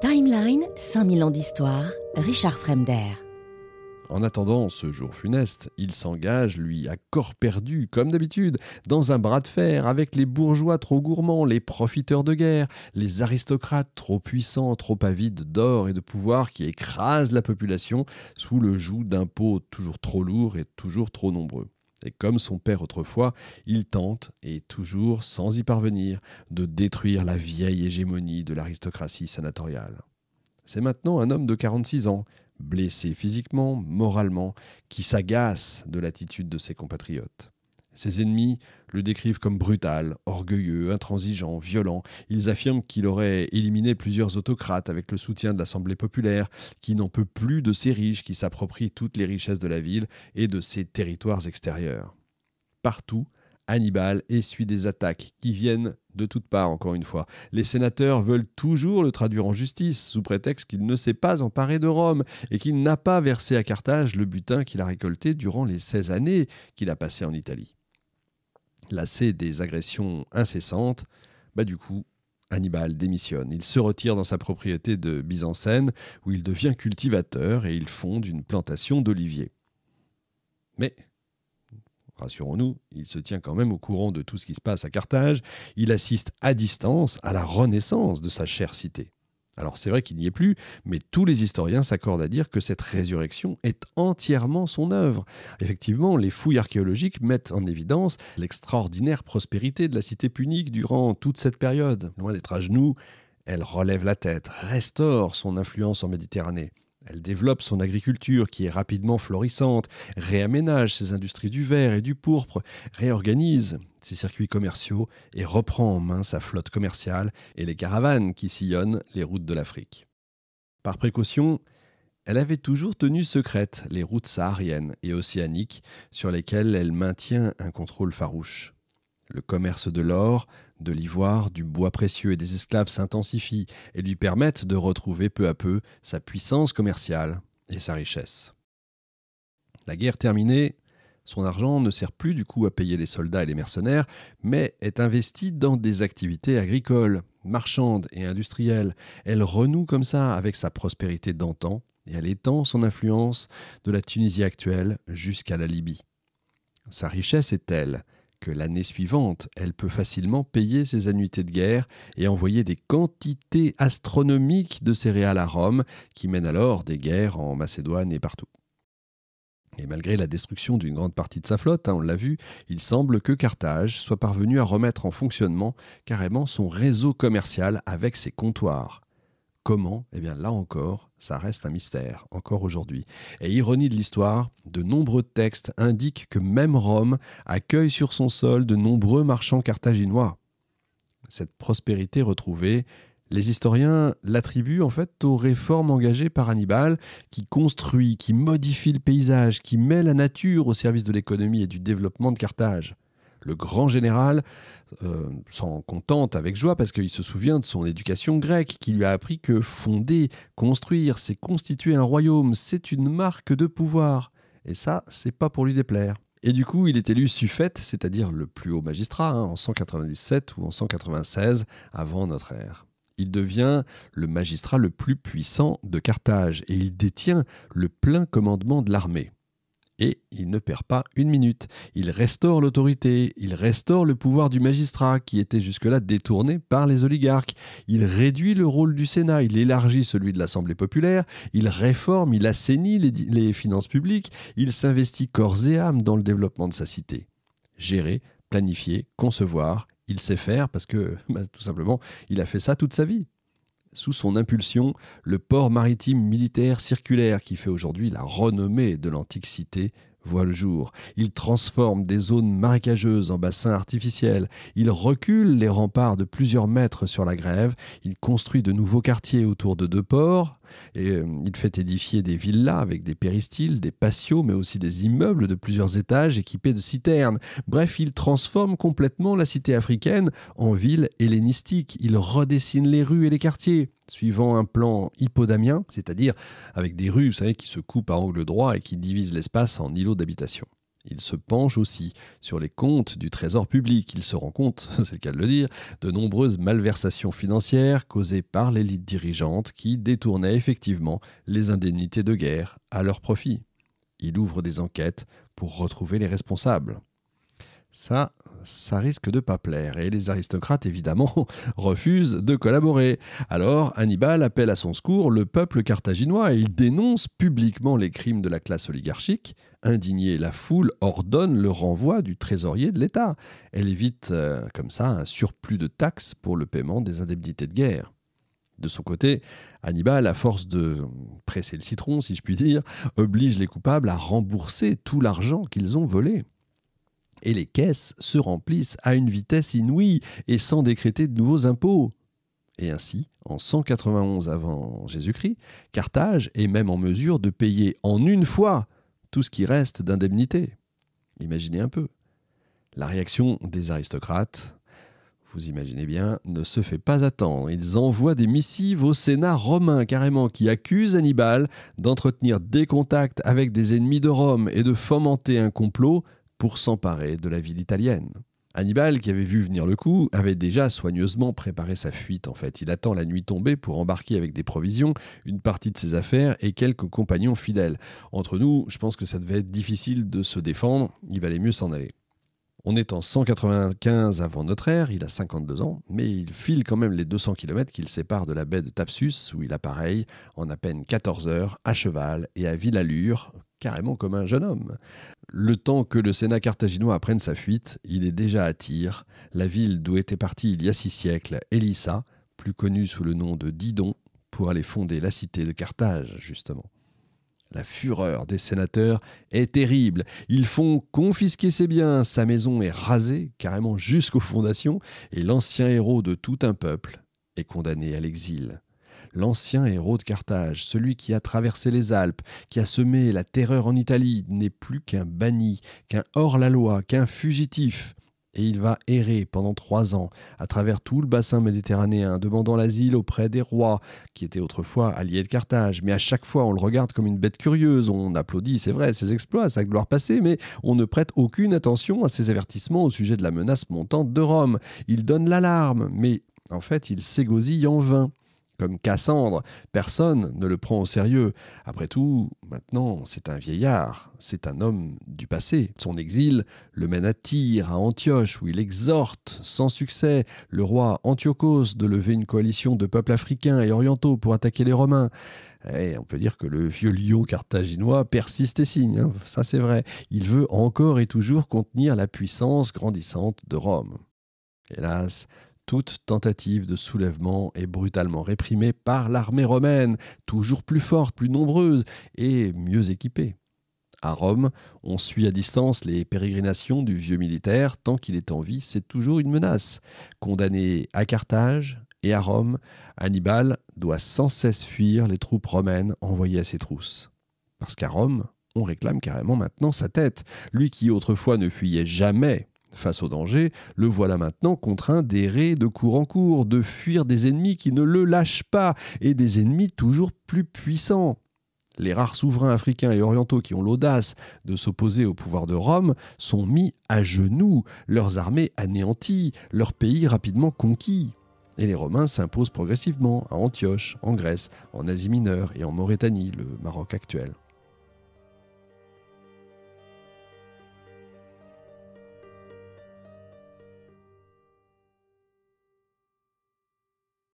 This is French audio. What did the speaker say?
Timeline 5000 ans d'histoire, Richard Fremder. En attendant ce jour funeste, il s'engage, lui, à corps perdu, comme d'habitude, dans un bras de fer avec les bourgeois trop gourmands, les profiteurs de guerre, les aristocrates trop puissants, trop avides d'or et de pouvoir qui écrasent la population sous le joug d'impôts toujours trop lourds et toujours trop nombreux. Et comme son père autrefois, il tente, et toujours sans y parvenir, de détruire la vieille hégémonie de l'aristocratie sanatoriale. C'est maintenant un homme de 46 ans, blessé physiquement, moralement, qui s'agace de l'attitude de ses compatriotes. Ses ennemis le décrivent comme brutal, orgueilleux, intransigeant, violent. Ils affirment qu'il aurait éliminé plusieurs autocrates avec le soutien de l'Assemblée populaire, qui n'en peut plus de ces riches qui s'approprient toutes les richesses de la ville et de ses territoires extérieurs. Partout, Hannibal essuie des attaques qui viennent de toutes parts, encore une fois. Les sénateurs veulent toujours le traduire en justice, sous prétexte qu'il ne s'est pas emparé de Rome et qu'il n'a pas versé à Carthage le butin qu'il a récolté durant les 16 années qu'il a passées en Italie. Lassé des agressions incessantes, bah du coup, Hannibal démissionne. Il se retire dans sa propriété de Byzancène, où il devient cultivateur et il fonde une plantation d'oliviers. Mais, rassurons-nous, il se tient quand même au courant de tout ce qui se passe à Carthage, il assiste à distance à la renaissance de sa chère cité. Alors c'est vrai qu'il n'y est plus, mais tous les historiens s'accordent à dire que cette résurrection est entièrement son œuvre. Effectivement, les fouilles archéologiques mettent en évidence l'extraordinaire prospérité de la cité punique durant toute cette période. Loin d'être à genoux, elle relève la tête, restaure son influence en Méditerranée. Elle développe son agriculture qui est rapidement florissante, réaménage ses industries du verre et du pourpre, réorganise ses circuits commerciaux et reprend en main sa flotte commerciale et les caravanes qui sillonnent les routes de l'Afrique. Par précaution, elle avait toujours tenu secrètes les routes sahariennes et océaniques sur lesquelles elle maintient un contrôle farouche. Le commerce de l'or, de l'ivoire, du bois précieux et des esclaves s'intensifie et lui permettent de retrouver peu à peu sa puissance commerciale et sa richesse. La guerre terminée, son argent ne sert plus du coup à payer les soldats et les mercenaires, mais est investi dans des activités agricoles, marchandes et industrielles. Elle renoue comme ça avec sa prospérité d'antan et elle étend son influence de la Tunisie actuelle jusqu'à la Libye. Sa richesse est telle que l'année suivante, elle peut facilement payer ses annuités de guerre et envoyer des quantités astronomiques de céréales à Rome, qui mènent alors des guerres en Macédoine et partout. Et malgré la destruction d'une grande partie de sa flotte, hein, on l'a vu, il semble que Carthage soit parvenu à remettre en fonctionnement carrément son réseau commercial avec ses comptoirs. Comment Eh bien là encore, ça reste un mystère, encore aujourd'hui. Et ironie de l'histoire, de nombreux textes indiquent que même Rome accueille sur son sol de nombreux marchands carthaginois. Cette prospérité retrouvée, les historiens l'attribuent en fait aux réformes engagées par Hannibal, qui construit, qui modifie le paysage, qui met la nature au service de l'économie et du développement de Carthage le grand général euh, s'en contente avec joie parce qu'il se souvient de son éducation grecque qui lui a appris que fonder, construire, c'est constituer un royaume, c'est une marque de pouvoir. Et ça, c'est pas pour lui déplaire. Et du coup, il est élu suffète, c'est-à-dire le plus haut magistrat, hein, en 197 ou en 196 avant notre ère. Il devient le magistrat le plus puissant de Carthage et il détient le plein commandement de l'armée et il ne perd pas une minute. Il restaure l'autorité, il restaure le pouvoir du magistrat qui était jusque-là détourné par les oligarques, il réduit le rôle du Sénat, il élargit celui de l'Assemblée populaire, il réforme, il assainit les, finances publiques, il s'investit corps et âme dans le développement de sa cité. Gérer, planifier, concevoir, il sait faire parce que bah, tout simplement, il a fait ça toute sa vie sous son impulsion le port maritime militaire circulaire qui fait aujourd'hui la renommée de l'antique cité voit le jour. Il transforme des zones marécageuses en bassins artificiels. Il recule les remparts de plusieurs mètres sur la grève. Il construit de nouveaux quartiers autour de deux ports, et euh, il fait édifier des villas avec des péristyles, des patios, mais aussi des immeubles de plusieurs étages équipés de citernes. Bref, il transforme complètement la cité africaine en ville hellénistique. Il redessine les rues et les quartiers suivant un plan hippodamien, c'est-à-dire avec des rues, qui se coupent à angle droit et qui divisent l'espace en îlots d'habitation. Il se penche aussi sur les comptes du Trésor public. Il se rend compte, c'est le cas de le dire, de nombreuses malversations financières causées par l'élite dirigeante qui détournait effectivement les indemnités de guerre à leur profit. Il ouvre des enquêtes pour retrouver les responsables ça, ça risque de pas plaire. Et les aristocrates, évidemment, refusent de collaborer. Alors, Hannibal appelle à son secours le peuple carthaginois et il dénonce publiquement les crimes de la classe oligarchique. Indignée, la foule ordonne le renvoi du trésorier de l'État. Elle évite euh, comme ça un surplus de taxes pour le paiement des indemnités de guerre. De son côté, Hannibal, à force de presser le citron, si je puis dire, oblige les coupables à rembourser tout l'argent qu'ils ont volé et les caisses se remplissent à une vitesse inouïe et sans décréter de nouveaux impôts. Et ainsi, en 191 avant Jésus-Christ, Carthage est même en mesure de payer en une fois tout ce qui reste d'indemnité. Imaginez un peu. La réaction des aristocrates, vous imaginez bien, ne se fait pas attendre. Ils envoient des missives au Sénat romain carrément qui accuse Hannibal d'entretenir des contacts avec des ennemis de Rome et de fomenter un complot pour s'emparer de la ville italienne. Hannibal, qui avait vu venir le coup, avait déjà soigneusement préparé sa fuite en fait. Il attend la nuit tombée pour embarquer avec des provisions, une partie de ses affaires et quelques compagnons fidèles. Entre nous, je pense que ça devait être difficile de se défendre, il valait mieux s'en aller. On est en 195 avant notre ère, il a 52 ans, mais il file quand même les 200 km qu'il sépare de la baie de Tapsus, où il appareille en à peine 14 heures, à cheval et à ville allure carrément comme un jeune homme. Le temps que le Sénat carthaginois apprenne sa fuite, il est déjà à Tyre, la ville d'où était partie il y a six siècles Elissa, plus connue sous le nom de Didon, pour aller fonder la cité de Carthage, justement. La fureur des sénateurs est terrible. Ils font confisquer ses biens, sa maison est rasée, carrément jusqu'aux fondations, et l'ancien héros de tout un peuple est condamné à l'exil. L'ancien héros de Carthage, celui qui a traversé les Alpes, qui a semé la terreur en Italie, n'est plus qu'un banni, qu'un hors-la-loi, qu'un fugitif et il va errer pendant trois ans à travers tout le bassin méditerranéen, demandant l'asile auprès des rois, qui étaient autrefois alliés de Carthage. Mais à chaque fois, on le regarde comme une bête curieuse, on applaudit, c'est vrai, ses exploits, sa gloire passée, mais on ne prête aucune attention à ses avertissements au sujet de la menace montante de Rome. Il donne l'alarme, mais en fait, il s'égosille en vain comme Cassandre, personne ne le prend au sérieux. Après tout, maintenant, c'est un vieillard, c'est un homme du passé. Son exil le mène à Tyr, à Antioche, où il exhorte, sans succès, le roi Antiochos de lever une coalition de peuples africains et orientaux pour attaquer les Romains. Et eh, on peut dire que le vieux lion carthaginois persiste et signe, hein. ça c'est vrai. Il veut encore et toujours contenir la puissance grandissante de Rome. Hélas, toute tentative de soulèvement est brutalement réprimée par l'armée romaine, toujours plus forte, plus nombreuse et mieux équipée. À Rome, on suit à distance les pérégrinations du vieux militaire, tant qu'il est en vie, c'est toujours une menace. Condamné à Carthage et à Rome, Hannibal doit sans cesse fuir les troupes romaines envoyées à ses trousses. Parce qu'à Rome, on réclame carrément maintenant sa tête, lui qui autrefois ne fuyait jamais Face au danger, le voilà maintenant contraint d'errer de cours en cours, de fuir des ennemis qui ne le lâchent pas, et des ennemis toujours plus puissants. Les rares souverains africains et orientaux qui ont l'audace de s'opposer au pouvoir de Rome sont mis à genoux, leurs armées anéanties, leur pays rapidement conquis. Et les Romains s'imposent progressivement à Antioche, en Grèce, en Asie mineure et en Maurétanie, le Maroc actuel.